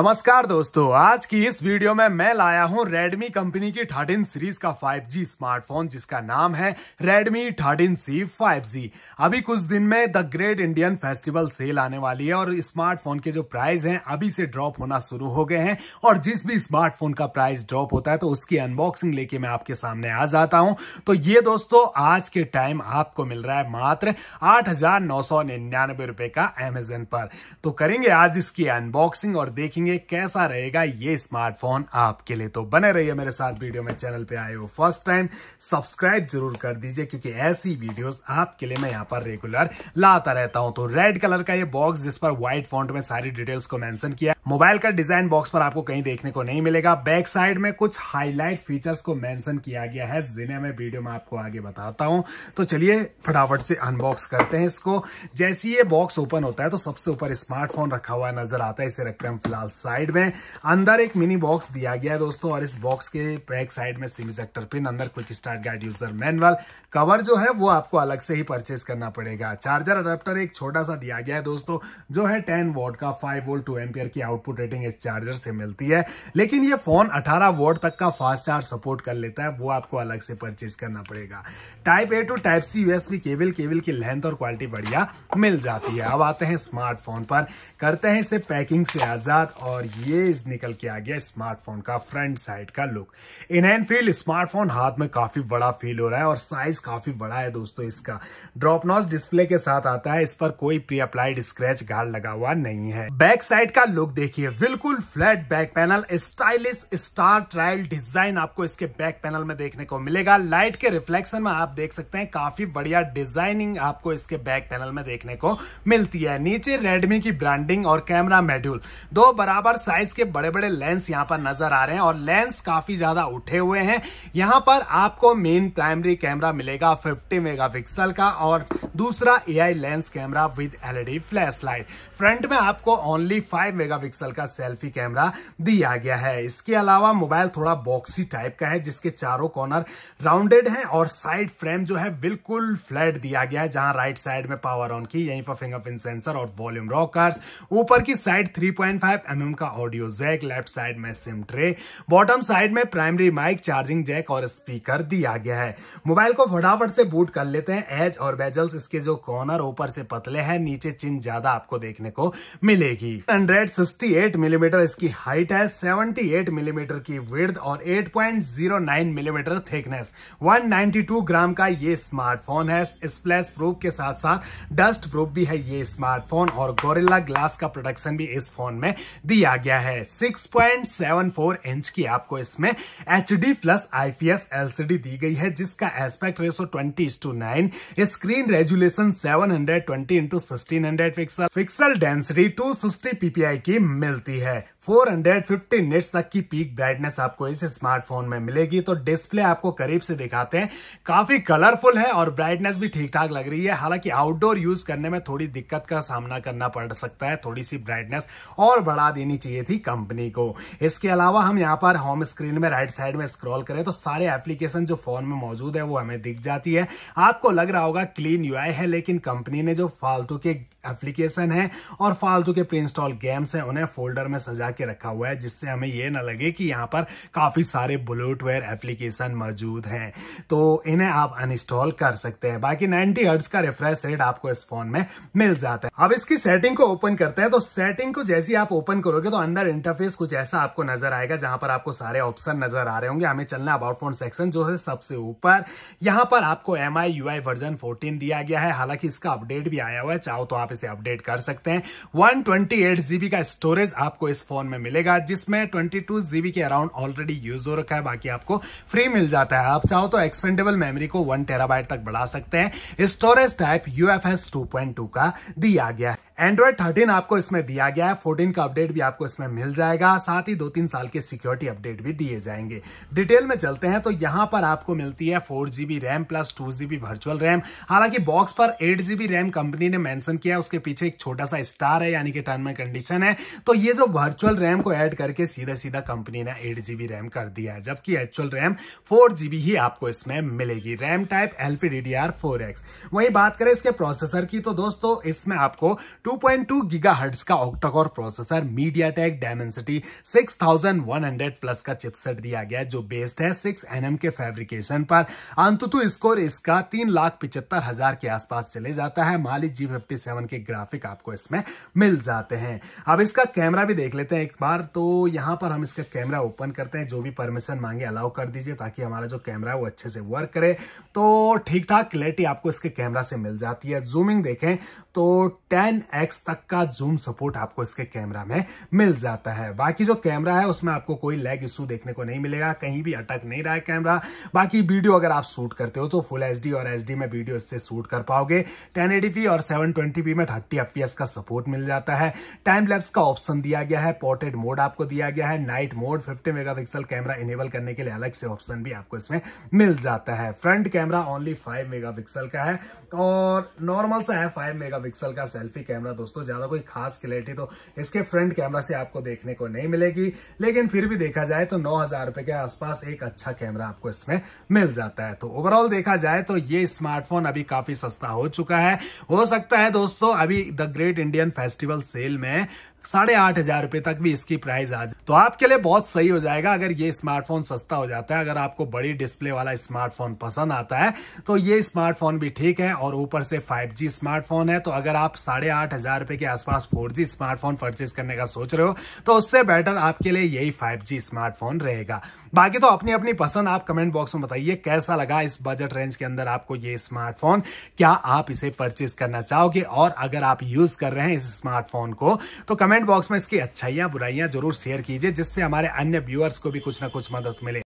नमस्कार दोस्तों आज की इस वीडियो में मैं लाया हूं Redmi कंपनी की थर्टीन सीरीज का 5G स्मार्टफोन जिसका नाम है Redmi सी फाइव अभी कुछ दिन में the great Indian festival sale आने वाली है और स्मार्टफोन के जो प्राइस हैं अभी से ड्रॉप होना शुरू हो गए हैं और जिस भी स्मार्टफोन का प्राइस ड्रॉप होता है तो उसकी अनबॉक्सिंग लेके मैं आपके सामने आ जाता हूँ तो ये दोस्तों आज के टाइम आपको मिल रहा है मात्र आठ हजार नौ सौ निन्यानवे का अमेजन पर तो करेंगे आज इसकी अनबॉक्सिंग और देखेंगे देखेंगे कैसा रहेगा ये स्मार्टफोन आपके लिए तो बने रहिए मेरे साथ वीडियो में चैनल पे आए हो फर्स्ट टाइम सब्सक्राइब जरूर कर दीजिए क्योंकि ऐसी वीडियोस आपके लिए मैं यहाँ पर रेगुलर लाता रहता हूं तो रेड कलर का ये बॉक्स जिस पर व्हाइट फॉन्ट में सारी डिटेल्स को मैंशन किया मोबाइल का डिजाइन बॉक्स पर आपको कहीं देखने को नहीं मिलेगा बैक साइड में कुछ हाईलाइट फीचर्स को मेंशन किया गया है जिन्हें मैं वीडियो में आपको आगे बताता हूं तो चलिए फटाफट से अनबॉक्स करते हैं इसको जैसे ये बॉक्स ओपन होता है तो सबसे ऊपर स्मार्टफोन रखा हुआ नजर आता है इसे रखते हैं फिलहाल साइड में अंदर एक मिनी बॉक्स दिया गया है दोस्तों और इस बॉक्स के बैक साइड में सिम इजेक्टर पिन अंदर quick start guide user manual cover जो है वो आपको अलग से ही परचेज करना पड़ेगा चार्जर अडेप्टर एक छोटा सा दिया गया है दोस्तों जो है टेन वोट का फाइव वोल्ट टू एम्पियर की आउटपुट रेटिंग इस चार्जर से मिलती है लेकिन ये फोन 18 वोट तक का फास्ट चार्ज सपोर्ट कर लेता है वो आपको अलग से परचेज करना पड़ेगा type A to type C USB cable cable की लेंथ और क्वालिटी बढ़िया मिल जाती है अब आते हैं स्मार्टफोन पर करते हैं इसे पैकिंग से आजाद और ये निकल के आ गया स्मार्टफोन का फ्रंट साइड का look in hand feel smartphone हाथ में काफी बड़ा फील हो रहा है और साइज काफी बड़ा है दोस्तों इसका ड्रॉप नॉच डिस्प्ले के साथ आता है इस पर कोई प्री अप्लाइड स्क्रेच गार्ड लगा हुआ नहीं है बैक साइड का लुक देख देखिए बिल्कुल flat back panel stylish star trail design आपको इसके बैक पैनल में देखने को मिलेगा लाइट के रिफ्लेक्शन में आप देख सकते हैं काफी बढ़िया डिजाइनिंग आपको इसके बैक पैनल में देखने को मिलती है नीचे रेडमी की ब्रांडिंग और कैमरा मेड्यूल दो बराबर साइज के बड़े बड़े लेंस यहाँ पर नजर आ रहे हैं और लेंस काफी ज्यादा उठे हुए हैं यहाँ पर आपको मेन प्राइमरी कैमरा मिलेगा फिफ्टी मेगा का और दूसरा AI lens camera with LED flashlight front में आपको ओनली 5 मेगापिक्सल का सेल्फी कैमरा दिया गया है इसके अलावा मोबाइल थोड़ा बॉक्सी टाइप का है जिसके चारों कॉर्नर राउंडेड है और साइड फ्रेम जो है बिल्कुल फ्लैट दिया गया है जहां राइट साइड में पावर ऑन की यहीं पर फिंगरप्रिंट सेंसर और वॉल्यूम रॉकर्स ऊपर की साइड 3.5 एमएम mm का ऑडियो जैक लेफ्ट साइड में सिम ट्रे बॉटम साइड में प्राइमरी माइक चार्जिंग जैक और स्पीकर दिया गया है मोबाइल को फटाफट से बूट कर लेते हैं एज और बेजल्स इसके जो कॉर्नर ऊपर से पतले हैं नीचे चिन ज्यादा आपको देखने को मिलेगी 168 मिलीमीटर mm इसकी हाइट है 78 मिलीमीटर mm की विर्थ और 8.09 मिलीमीटर थिकनेस 192 ग्राम का ये स्मार्टफोन है स्प्लेस प्रूफ के साथ साथ डस्ट प्रूफ भी है ये स्मार्टफोन और गोरिल्ला ग्लास का प्रोडक्शन भी इस फोन में दिया गया है 6.74 इंच की आपको इसमें एच प्लस आईपीएस एलसीडी दी गई है जिसका aspect ratio twenty to nine screen रेजू resolution 720 hundred twenty into sixteen hundred pixel pixel density two sixty PPI की मिलती है 450 निट्स तक की पीक ब्राइटनेस आपको इस स्मार्टफोन में मिलेगी तो डिस्प्ले आपको करीब से दिखाते हैं काफी कलरफुल है और ब्राइटनेस भी ठीक ठाक लग रही है हालांकि आउटडोर यूज करने में थोड़ी दिक्कत का सामना करना पड़ सकता है थोड़ी सी ब्राइटनेस और बढ़ा देनी चाहिए थी कंपनी को इसके अलावा हम यहाँ पर होम स्क्रीन में राइट साइड में स्क्रॉल करें तो सारे एप्लीकेशन जो फोन में मौजूद है वो हमें दिख जाती है आपको लग रहा होगा क्लीन यू है लेकिन कंपनी ने जो फालतू के एप्लीकेशन है और फालतू के प्री इंस्टॉल गेम्स हैं उन्हें फोल्डर में सजा के रखा हुआ है जिससे हमें ये ना लगे कि यहाँ पर काफी सारे ब्लूटवेयर एप्लीकेशन मौजूद हैं तो इन्हें आप अनइंस्टॉल कर सकते हैं बाकी नाइनटी हर्ट्स का रिफ्रेश रेट आपको इस फोन में मिल जाता है अब इसकी सेटिंग को ओपन करते हैं तो सेटिंग को जैसे आप ओपन करोगे तो अंदर इंटरफेस कुछ ऐसा आपको नजर आएगा जहां पर आपको सारे ऑप्शन नजर आ रहे होंगे हमें चलना है अबाउट फोन सेक्शन जो है सबसे ऊपर यहां पर आपको एम आई वर्जन फोर्टीन दिया गया है हालांकि इसका अपडेट भी आया हुआ है चाहो तो आप इसे अपडेट कर सकते हैं वन का स्टोरेज आपको इस फोन फोन में मिलेगा जिसमें ट्वेंटी टू जीबी के अराउंड ऑलरेडी यूज हो रखा है बाकी आपको फ्री मिल जाता है आप चाहो तो एक्सपेंडेबल मेमोरी को वन टेराबाइट तक बढ़ा सकते हैं storage type U F S two point two का दिया गया है एंड्रॉयड थर्टीन आपको इसमें दिया गया है फोर्टीन का अपडेट भी आपको इसमें मिल जाएगा साथ ही दो तीन साल के सिक्योरिटी अपडेट भी दिए जाएंगे डिटेल में चलते हैं तो यहां पर आपको मिलती है four GB RAM plus two GB virtual RAM हालांकि बॉक्स पर एट जीबी रैम कंपनी ने मेंशन किया है उसके पीछे एक छोटा सा स्टार है यानी कि टर्म एंड कंडीशन है तो ये जो वर्चुअल रैम को एड करके सीधा सीधा कंपनी ने एट जीबी रैम कर दिया है जबकि एक्चुअल रैम फोर जीबी ही आपको इसमें मिलेगी RAM type LP D D R four X वही बात करें इसके प्रोसेसर की तो दोस्तों इसमें आपको 2.2 गीगाहर्ट्ज का octa core processor tech Dimensity six plus का चिपसेट दिया गया जो बेस्ड है सिक्स एन के फेब्रिकेशन पर अंतु स्कोर इसका तीन लाख हजार के आसपास चले जाता है माली जी फिफ्टी सेवन के ग्राफिक आपको इसमें मिल जाते हैं अब इसका कैमरा भी देख लेते हैं एक बार तो यहाँ पर हम इसका कैमरा ओपन करते हैं जो भी परमिशन मांगे अलाउ कर दीजिए ताकि हमारा जो कैमरा है वो अच्छे से वर्क करे तो ठीक ठाक क्लैरिटी आपको इसके कैमरा से मिल जाती है जूमिंग देखें तो टेन एक्स तक का जूम सपोर्ट आपको इसके कैमरा में मिल जाता है बाकी जो कैमरा है उसमें आपको कोई लेग इशू देखने को नहीं मिलेगा कहीं भी अटक नहीं रहा है कैमरा बाकी वीडियो अगर आप शूट करते हो तो फुल एच और एच में वीडियो इससे शूट कर पाओगे टेन और सेवन में थर्टी एफ का सपोर्ट मिल जाता है टाइम लैब्स का ऑप्शन दिया गया है पोर्ट्रेट मोड आपको दिया गया है night mode fifty mega camera enable करने के लिए अलग से ऑप्शन भी आपको इसमें मिल जाता है front camera only five megapixel का है और नॉर्मल सा है फाइव मेगापिक्सल का सेल्फी कैमरा कैमरा दोस्तों ज्यादा कोई खास क्लैरिटी तो इसके फ्रंट कैमरा से आपको देखने को नहीं मिलेगी लेकिन फिर भी देखा जाए तो नौ हजार रुपए के आसपास एक अच्छा कैमरा आपको इसमें मिल जाता है तो ओवरऑल देखा जाए तो ये स्मार्टफोन अभी काफी सस्ता हो चुका है हो सकता है दोस्तों अभी the great Indian festival sale में साढ़े आठ हजार रुपए तक भी इसकी प्राइस आज तो आपके लिए बहुत सही हो जाएगा अगर ये स्मार्टफोन सस्ता हो जाता है अगर आपको बड़ी डिस्प्ले वाला स्मार्टफोन पसंद आता है तो ये स्मार्टफोन भी ठीक है और ऊपर से 5G स्मार्टफोन है तो अगर आप साढ़े आठ हजार रुपए के आसपास 4G स्मार्टफोन परचेज करने का सोच रहे हो तो उससे बेटर आपके लिए यही फाइव स्मार्टफोन रहेगा बाकी तो अपनी अपनी पसंद आप कमेंट बॉक्स में बताइए कैसा लगा इस बजट रेंज के अंदर आपको ये स्मार्टफोन क्या आप इसे परचेज करना चाहोगे और अगर आप यूज कर रहे हैं इस स्मार्टफोन को तो कमेंट कमेंट बॉक्स में इसकी अच्छाइयाँ बुराइयाँ जरूर शेयर कीजिए जिससे हमारे अन्य व्यूअर्स को भी कुछ ना कुछ मदद मिले